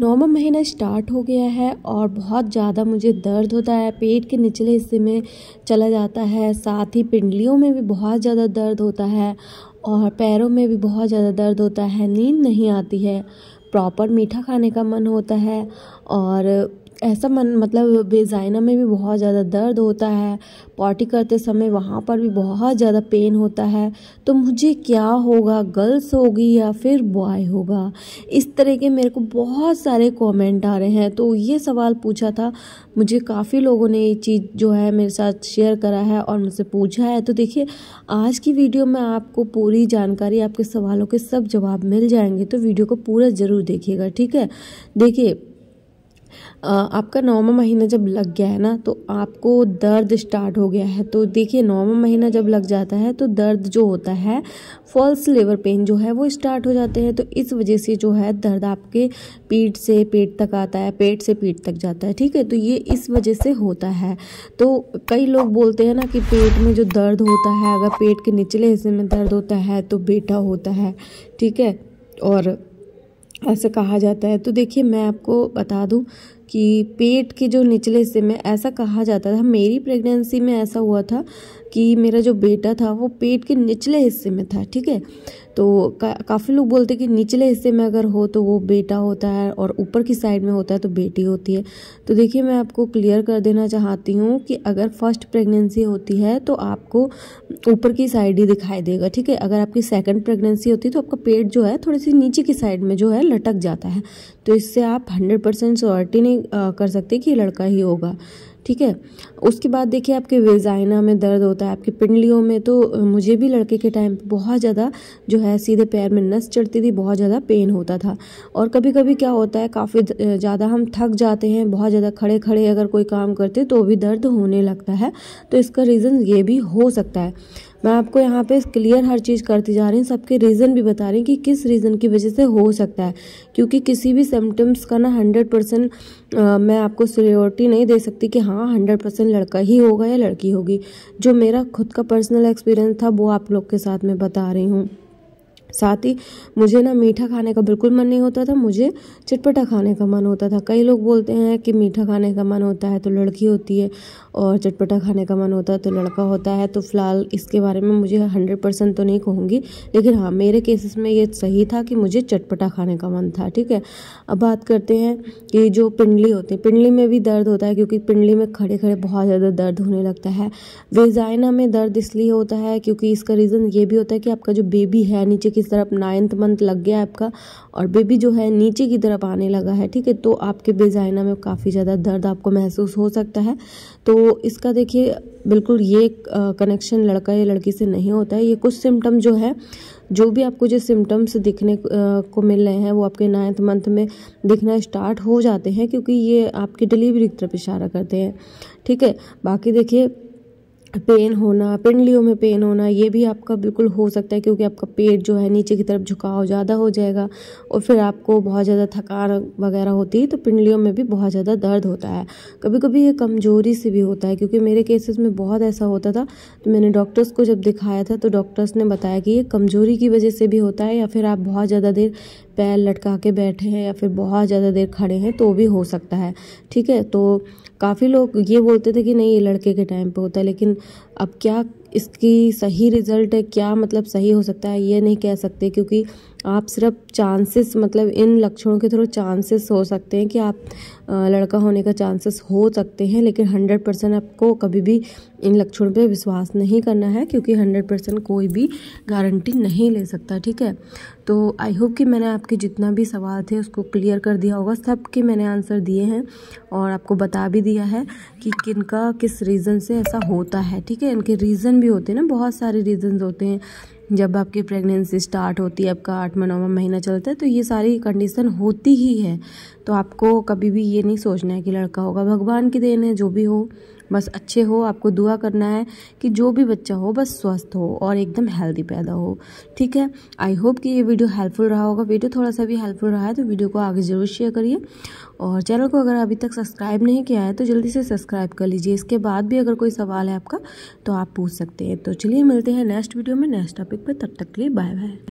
नौवा महीना स्टार्ट हो गया है और बहुत ज़्यादा मुझे दर्द होता है पेट के निचले हिस्से में चला जाता है साथ ही पिंडलियों में भी बहुत ज़्यादा दर्द होता है और पैरों में भी बहुत ज़्यादा दर्द होता है नींद नहीं आती है प्रॉपर मीठा खाने का मन होता है और ऐसा मन मतलब बेजाइना में भी बहुत ज़्यादा दर्द होता है पॉटी करते समय वहाँ पर भी बहुत ज़्यादा पेन होता है तो मुझे क्या होगा गर्ल्स होगी या फिर बॉय होगा इस तरह के मेरे को बहुत सारे कमेंट आ रहे हैं तो ये सवाल पूछा था मुझे काफ़ी लोगों ने ये चीज़ जो है मेरे साथ शेयर करा है और मुझसे पूछा है तो देखिए आज की वीडियो में आपको पूरी जानकारी आपके सवालों के सब जवाब मिल जाएंगे तो वीडियो को पूरा ज़रूर देखिएगा ठीक है देखिए आपका नौवा महीना जब लग गया है ना तो आपको दर्द स्टार्ट हो गया है तो देखिए नौवा महीना जब लग जाता है तो दर्द जो होता है फॉल्स लेवर पेन जो है वो स्टार्ट हो जाते हैं तो इस वजह से जो है दर्द आपके पीठ से पेट तक आता है पेट से पीठ तक जाता है ठीक है तो ये इस वजह से होता है तो कई लोग बोलते हैं ना कि पेट में जो दर्द होता है अगर पेट के निचले हिस्से में दर्द होता है तो बेटा होता है ठीक है और ऐसा कहा जाता है तो देखिए मैं आपको बता दूं कि पेट के जो निचले हिस्से में ऐसा कहा जाता था मेरी प्रेगनेंसी में ऐसा हुआ था कि मेरा जो बेटा था वो पेट के निचले हिस्से में था ठीक है तो का, काफ़ी लोग बोलते कि निचले हिस्से में अगर हो तो वो बेटा होता है और ऊपर की साइड में होता है तो बेटी होती है तो देखिए मैं आपको क्लियर कर देना चाहती हूँ कि अगर फर्स्ट प्रेगनेंसी होती है तो आपको ऊपर की साइड ही दिखाई देगा ठीक है अगर आपकी सेकंड प्रेगनेंसी होती है तो आपका पेट जो है थोड़ी सी नीचे की साइड में जो है लटक जाता है तो इससे आप हंड्रेड परसेंट नहीं नहीं कर सकते कि लड़का ही होगा ठीक है उसके बाद देखिए आपके वेजाइना में दर्द होता है आपकी पिंडलियों में तो मुझे भी लड़के के टाइम पे बहुत ज़्यादा जो है सीधे पैर में नस चढ़ती थी बहुत ज़्यादा पेन होता था और कभी कभी क्या होता है काफ़ी ज़्यादा हम थक जाते हैं बहुत ज़्यादा खड़े खड़े अगर कोई काम करते तो भी दर्द होने लगता है तो इसका रीज़न ये भी हो सकता है मैं आपको यहाँ पे क्लियर हर चीज़ करती जा रही हूँ सबके रीज़न भी बता रही हूँ कि किस रीज़न की वजह से हो सकता है क्योंकि किसी भी सिम्टम्स का ना हंड्रेड परसेंट मैं आपको सिक्योरिटी नहीं दे सकती कि हाँ हंड्रेड परसेंट लड़का ही होगा या लड़की होगी जो मेरा खुद का पर्सनल एक्सपीरियंस था वो आप लोग के साथ मैं बता रही हूँ साथ ही मुझे ना मीठा खाने का बिल्कुल मन नहीं होता था मुझे चटपटा खाने का मन होता था कई लोग बोलते हैं कि मीठा खाने का मन होता है तो लड़की होती है और चटपटा खाने का मन होता है तो लड़का होता है तो फ़िलहाल इसके बारे में मुझे हंड्रेड परसेंट तो नहीं कहूँगी लेकिन हाँ मेरे केसेस में ये सही था कि मुझे चटपटा खाने का मन था ठीक है अब बात करते हैं कि जो पिंडली होती है पिंडली में भी दर्द होता है क्योंकि पिंडली में खड़े खड़े बहुत ज़्यादा दर्द होने लगता है वेजाइना में दर्द इसलिए होता है क्योंकि इसका रीज़न ये भी होता है कि आपका जो बेबी है नीचे की तरफ नाइन्थ मंथ लग गया आपका और बेबी जो है नीचे की तरफ आने लगा है ठीक है तो आपके बेजाइना में काफ़ी ज़्यादा दर्द आपको महसूस हो सकता है तो इसका देखिए बिल्कुल ये कनेक्शन लड़का या लड़की से नहीं होता है ये कुछ सिम्टम जो है जो भी आपको जो सिम्टम्स दिखने को मिल रहे हैं वो आपके नाइन्थ मंथ में दिखना स्टार्ट हो जाते हैं क्योंकि ये आपकी डिलीवरी की तरफ इशारा करते हैं ठीक है बाकी देखिए पेन होना पिंडलियों में पेन होना ये भी आपका बिल्कुल हो सकता है क्योंकि आपका पेट जो है नीचे की तरफ झुकाव ज़्यादा हो जाएगा और फिर आपको बहुत ज़्यादा थकान वगैरह होती है तो पिंडलियों में भी बहुत ज़्यादा दर्द होता है कभी कभी ये कमज़ोरी से भी होता है क्योंकि मेरे केसेस में बहुत ऐसा होता था तो मैंने डॉक्टर्स को जब दिखाया था तो डॉक्टर्स ने बताया कि ये कमज़ोरी की वजह से भी होता है या फिर आप बहुत ज़्यादा देर पैर लटका के बैठे हैं या फिर बहुत ज़्यादा देर खड़े हैं तो भी हो सकता है ठीक है तो काफ़ी लोग ये बोलते थे कि नहीं ये लड़के के टाइम पे होता है लेकिन अब क्या इसकी सही रिज़ल्ट क्या मतलब सही हो सकता है ये नहीं कह सकते क्योंकि आप सिर्फ चांसेस मतलब इन लक्षणों के थ्रू चांसेस हो सकते हैं कि आप लड़का होने का चांसेस हो सकते हैं लेकिन हंड्रेड परसेंट आपको कभी भी इन लक्षणों पे विश्वास नहीं करना है क्योंकि हंड्रेड परसेंट कोई भी गारंटी नहीं ले सकता ठीक है तो आई होप कि मैंने आपके जितना भी सवाल थे उसको क्लियर कर दिया होगा सब के मैंने आंसर दिए हैं और आपको बता भी दिया है कि किन का किस रीज़न से ऐसा होता है ठीक है इनके रीज़न भी होते हैं ना बहुत सारे रीज़न्स होते हैं जब आपकी प्रेगनेंसी स्टार्ट होती है आपका आठवा नौवा महीना चलता है तो ये सारी कंडीशन होती ही है तो आपको कभी भी ये नहीं सोचना है कि लड़का होगा भगवान की देन है जो भी हो बस अच्छे हो आपको दुआ करना है कि जो भी बच्चा हो बस स्वस्थ हो और एकदम हेल्दी पैदा हो ठीक है आई होप कि ये वीडियो हेल्पफुल रहा होगा वीडियो थोड़ा सा भी हेल्पफुल रहा है तो वीडियो को आगे ज़रूर शेयर करिए और चैनल को अगर अभी तक सब्सक्राइब नहीं किया है तो जल्दी से सब्सक्राइब कर लीजिए इसके बाद भी अगर कोई सवाल है आपका तो आप पूछ सकते हैं तो चलिए मिलते हैं नेक्स्ट वीडियो में नेक्स्ट टॉपिक पर तब तक के लिए बाय बाय